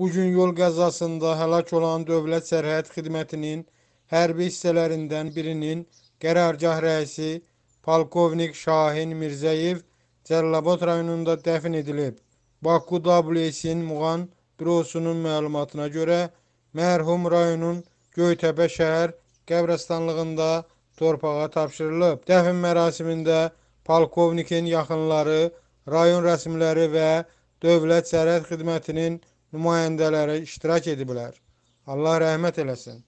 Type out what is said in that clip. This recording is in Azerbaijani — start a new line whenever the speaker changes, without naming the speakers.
Bu gün yol qəzasında həlak olan Dövlət Sərhəd Xidmətinin hərbi hissələrindən birinin qərargah rəisi Polkovnik Şahin Mirzəyev Cəllabad rayonunda dəfn edilib. Baku WS-in Muğan bürosunun məlumatına görə mərhum rayonun Göytəpə şəhər qəbrəstanlığında torpağa tapşırılıb. Dəfn mərasimində polkovnikin yaxınları, rayon rəsmiləri və Dövlət Sərhəd Xidmətinin nümayəndələri iştirak ediblər. Allah rəhmət eləsin.